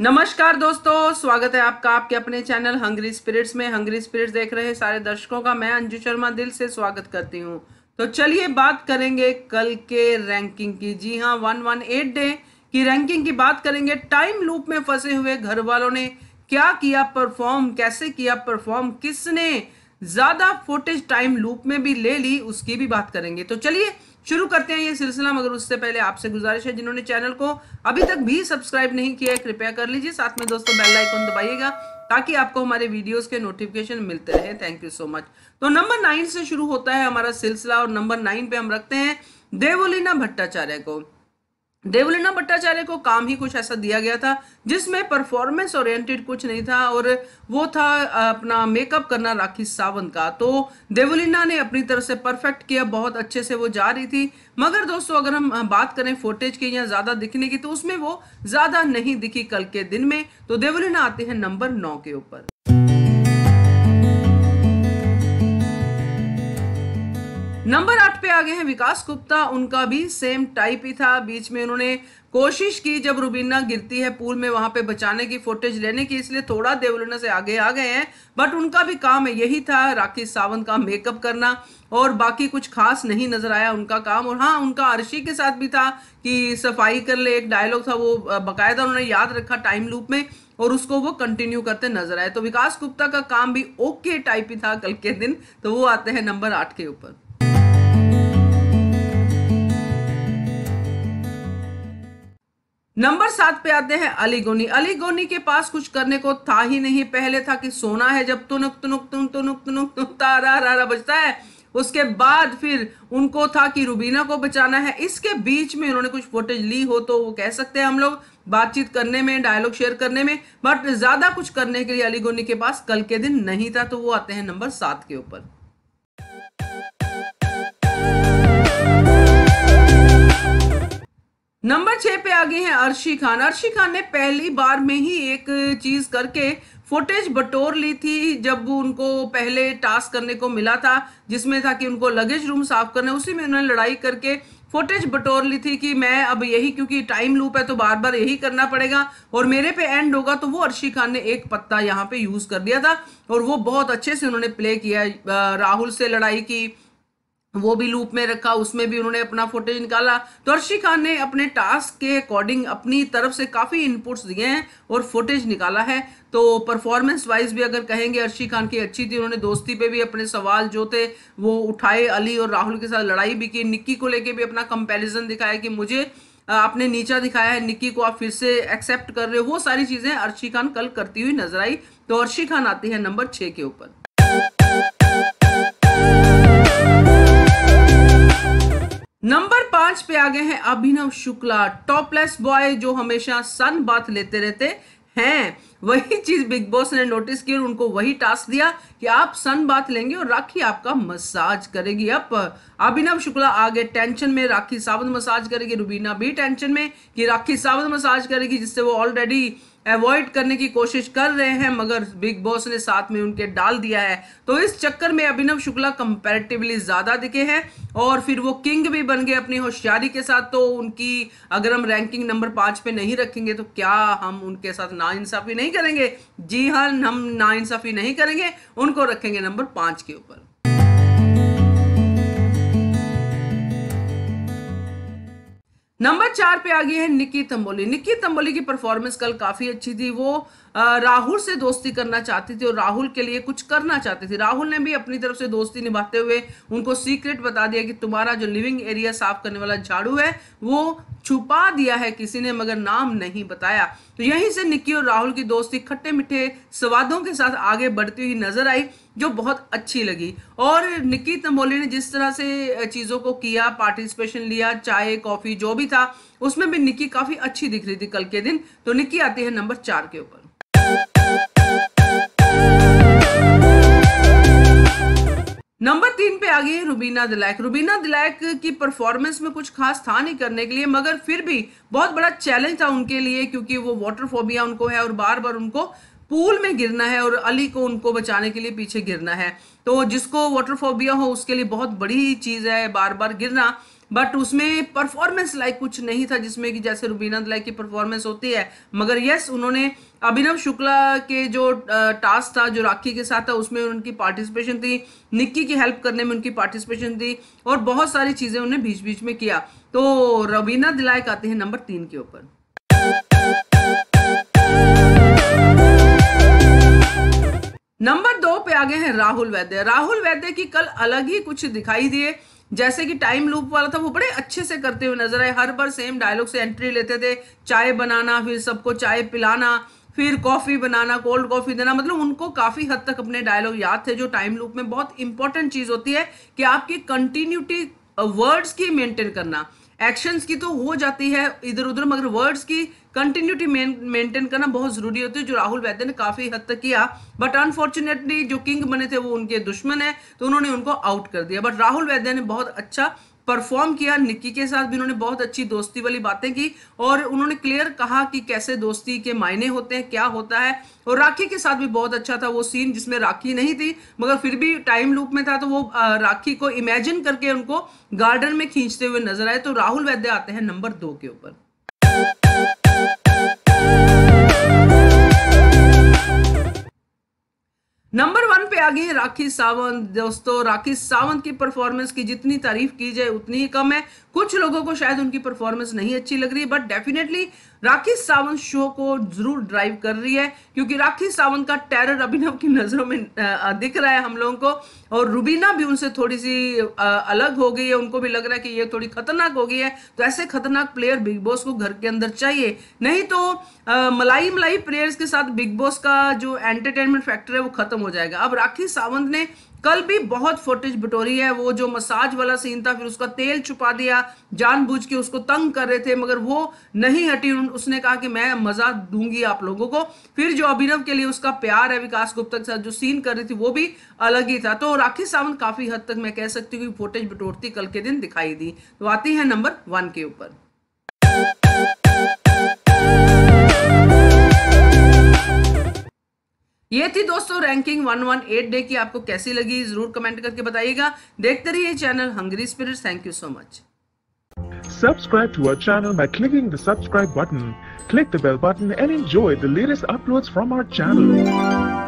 नमस्कार दोस्तों स्वागत है आपका आपके अपने चैनल हंग्री स्पिरिट्स में हंग्री स्पिरिट्स देख रहे सारे दर्शकों का मैं अंजू शर्मा दिल से स्वागत करती हूं तो चलिए बात करेंगे कल के रैंकिंग की जी हाँ वन वन एट डे की रैंकिंग की बात करेंगे टाइम लूप में फंसे हुए घर वालों ने क्या किया परफॉर्म कैसे किया परफॉर्म किसने ज्यादा फुटेज टाइम लूप में भी ले ली उसकी भी बात करेंगे तो चलिए शुरू करते हैं ये सिलसिला मगर उससे पहले आपसे गुजारिश है जिन्होंने चैनल को अभी तक भी सब्सक्राइब नहीं किया है कृपया कर लीजिए साथ में दोस्तों बेल आइकन दबाइएगा ताकि आपको हमारे वीडियोस के नोटिफिकेशन मिलते रहे थैंक यू सो मच तो नंबर नाइन से शुरू होता है हमारा सिलसिला और नंबर नाइन पे हम रखते हैं देवोलीना भट्टाचार्य को देवलीना भट्टाचार्य को काम ही कुछ ऐसा दिया गया था जिसमें परफॉर्मेंस ओरिएंटेड कुछ नहीं था और वो था अपना मेकअप करना राखी सावंत का तो देवलीना ने अपनी तरफ से परफेक्ट किया बहुत अच्छे से वो जा रही थी मगर दोस्तों अगर हम बात करें फोटेज की या ज़्यादा दिखने की तो उसमें वो ज़्यादा नहीं दिखी कल के दिन में तो देवलीना आते हैं नंबर नौ के ऊपर नंबर आठ पे आ गए हैं विकास गुप्ता उनका भी सेम टाइप ही था बीच में उन्होंने कोशिश की जब रुबीना गिरती है पूल में वहां पे बचाने की फुटेज लेने की इसलिए थोड़ा देवलना से आगे आ गए हैं बट उनका भी काम है यही था राखी सावंत का मेकअप करना और बाकी कुछ खास नहीं नजर आया उनका काम और हाँ उनका अर्शी के साथ भी था कि सफाई कर ले एक डायलॉग था वो बाकायदा उन्होंने याद रखा टाइम लूप में और उसको वो कंटिन्यू करते नजर आए तो विकास गुप्ता का काम भी ओके टाइप ही था कल के दिन तो वो आते हैं नंबर आठ के ऊपर नंबर सात पे आते हैं अली गोनी अली गोनी के पास कुछ करने को था ही नहीं पहले था कि सोना है जब तुनुक तुनुक तुन तुनुक तुनुक तुन तारा रारा बजता है उसके बाद फिर उनको था कि रूबीना को बचाना है इसके बीच में उन्होंने कुछ फोटेज ली हो तो वो कह सकते हैं हम लोग बातचीत करने में डायलॉग शेयर करने में बट ज्यादा कुछ करने के लिए अली गोनी के पास कल के दिन नहीं था तो वो आते हैं नंबर सात के ऊपर नंबर छः पे आ गए हैं अर्शी खान अर्शी खान ने पहली बार में ही एक चीज़ करके फुटेज बटोर ली थी जब उनको पहले टास्क करने को मिला था जिसमें था कि उनको लगेज रूम साफ करना उसी में उन्होंने लड़ाई करके फुटेज बटोर ली थी कि मैं अब यही क्योंकि टाइम लूप है तो बार बार यही करना पड़ेगा और मेरे पे एंड होगा तो वो अर्शी खान ने एक पत्ता यहाँ पे यूज़ कर दिया था और वो बहुत अच्छे से उन्होंने प्ले किया राहुल से लड़ाई की वो भी लूप में रखा उसमें भी उन्होंने अपना फुटेज निकाला तो अर्शी खान ने अपने टास्क के अकॉर्डिंग अपनी तरफ से काफ़ी इनपुट्स दिए हैं और फुटेज निकाला है तो परफॉर्मेंस वाइज भी अगर कहेंगे अर्शी खान की अच्छी थी उन्होंने दोस्ती पे भी अपने सवाल जो थे वो उठाए अली और राहुल के साथ लड़ाई भी की निक्की को लेकर भी अपना कंपेरिजन दिखाया कि मुझे आपने नीचा दिखाया है निक्की को आप फिर से एक्सेप्ट कर रहे हो वो सारी चीज़ें अर्शी खान कल करती हुई नजर आई तो अर्शी खान आती है नंबर छः के ऊपर नंबर पांच पे आ गए हैं अभिनव शुक्ला टॉपलेस बॉय जो हमेशा सन बात लेते रहते हैं वही चीज बिग बॉस ने नोटिस की और उनको वही टास्क दिया कि आप सन बात लेंगे और राखी आपका मसाज करेगी अब अभिनव शुक्ला आगे टेंशन में राखी सावंत मसाज करेगी रुबीना भी टेंशन में कि राखी सावंत मसाज करेगी जिससे वो ऑलरेडी अवॉइड करने की कोशिश कर रहे हैं मगर बिग बॉस ने साथ में उनके डाल दिया है तो इस चक्कर में अभिनव शुक्ला कंपैरेटिवली ज़्यादा दिखे हैं और फिर वो किंग भी बन गए अपनी होशियारी के साथ तो उनकी अगर हम रैंकिंग नंबर पाँच पे नहीं रखेंगे तो क्या हम उनके साथ नाइंसाफ़ी नहीं करेंगे जी हाँ हम नाइंसाफ़ी नहीं करेंगे उनको रखेंगे नंबर पाँच के ऊपर नंबर चार पे आ गई है निकी तंबोली निकी तंबोली की परफॉर्मेंस कल काफी अच्छी थी वो राहुल से दोस्ती करना चाहती थी और राहुल के लिए कुछ करना चाहती थी राहुल ने भी अपनी तरफ से दोस्ती निभाते हुए उनको सीक्रेट बता दिया कि तुम्हारा जो लिविंग एरिया साफ करने वाला झाड़ू है वो छुपा दिया है किसी ने मगर नाम नहीं बताया तो यहीं से निक्की और राहुल की दोस्ती खट्टे मीठे स्वादों के साथ आगे बढ़ती हुई नजर आई जो बहुत अच्छी लगी और निक्की तंबोली ने जिस तरह से चीज़ों को किया पार्टिसिपेशन लिया चाय कॉफ़ी जो भी था उसमें भी निक्की काफ़ी अच्छी दिख रही थी कल के दिन तो निक्की आती है नंबर चार के ऊपर नंबर तीन पे आ गई है रुबीना दिलैक रुबीना दिलैक की परफॉर्मेंस में कुछ खास था नहीं करने के लिए मगर फिर भी बहुत बड़ा चैलेंज था उनके लिए क्योंकि वो वाटर फोबिया उनको है और बार बार उनको पूल में गिरना है और अली को उनको बचाने के लिए पीछे गिरना है तो जिसको वाटर फोबिया हो उसके लिए बहुत बड़ी चीज़ है बार बार गिरना बट उसमें परफॉर्मेंस लाइक कुछ नहीं था जिसमें कि जैसे रुबीना लाइक की परफॉर्मेंस होती है मगर यस उन्होंने अभिनव शुक्ला के जो टास्क था जो राखी के साथ था उसमें उनकी पार्टिसिपेशन थी निक्की की हेल्प करने में उनकी पार्टिसिपेशन थी और बहुत सारी चीज़ें उन्हें बीच बीच में किया तो रवीना दिलायक आते हैं नंबर तीन के ऊपर नंबर दो पे आ गए हैं राहुल वैद्य राहुल वैद्य की कल अलग ही कुछ दिखाई दिए जैसे कि टाइम लूप वाला था वो बड़े अच्छे से करते हुए नजर आए हर बार सेम डायलॉग से एंट्री लेते थे चाय बनाना फिर सबको चाय पिलाना फिर कॉफ़ी बनाना कोल्ड कॉफ़ी देना मतलब उनको काफ़ी हद तक अपने डायलॉग याद थे जो टाइम लूप में बहुत इंपॉर्टेंट चीज़ होती है कि आपकी कंटिन्यूटी वर्ड्स uh, की मेंटेन करना एक्शंस की तो हो जाती है इधर उधर मगर वर्ड्स की कंटिन्यूटी मेंटेन करना बहुत ज़रूरी होती है जो राहुल वैद्य ने काफ़ी हद तक किया बट अनफॉर्चुनेटली जो किंग बने थे वो उनके दुश्मन है तो उन्होंने उनको आउट कर दिया बट राहुल वैद्य ने बहुत अच्छा परफॉर्म किया निक्की के साथ भी उन्होंने बहुत अच्छी दोस्ती वाली बातें की और उन्होंने क्लियर कहा कि कैसे दोस्ती के मायने होते हैं क्या होता है और राखी के साथ भी बहुत अच्छा था वो सीन जिसमें राखी नहीं थी मगर फिर भी टाइम लूप में था तो वो राखी को इमेजिन करके उनको गार्डन में खींचते हुए नजर आए तो राहुल वैद्य आते हैं नंबर दो के ऊपर नंबर वन पे आ गई राखी सावंत दोस्तों राखी सावंत की परफॉर्मेंस की जितनी तारीफ की जाए उतनी ही कम है कुछ लोगों को शायद उनकी परफॉर्मेंस नहीं अच्छी लग रही but definitely Rakhi Sawant show को जरूर ड्राइव कर रही है क्योंकि राखी सावंत का टेरर अभिनव की नजरों में दिख रहा है हम लोगों को और रुबीना भी उनसे थोड़ी सी अलग हो गई है उनको भी लग रहा है कि ये थोड़ी खतरनाक हो गई है तो ऐसे खतरनाक प्लेयर बिग बॉस को घर के अंदर चाहिए नहीं तो आ, मलाई मलाई प्लेयर्स के साथ बिग बॉस का जो एंटरटेनमेंट फैक्टर है वो खत्म हो जाएगा अब राखी सावंत ने कल भी बहुत फुटेज बटोरी है वो जो मसाज वाला सीन था फिर उसका तेल छुपा दिया जानबूझ के उसको तंग कर रहे थे मगर वो नहीं हटी उसने कहा कि मैं मजा दूंगी आप लोगों को फिर जो अभिनव के लिए उसका प्यार है विकास गुप्ता के साथ जो सीन कर रही थी वो भी अलग ही था तो राखी सावंत काफी हद तक मैं कह सकती हूँ कि फुटेज बटोरती कल के दिन दिखाई दी तो आती है नंबर वन के ऊपर ये थी दोस्तों ranking one one eight day की आपको कैसी लगी जरूर कमेंट करके बताइएगा देखते रहिए channel Hungry Spirit thank you so much subscribe to our channel by clicking the subscribe button click the bell button and enjoy the latest uploads from our channel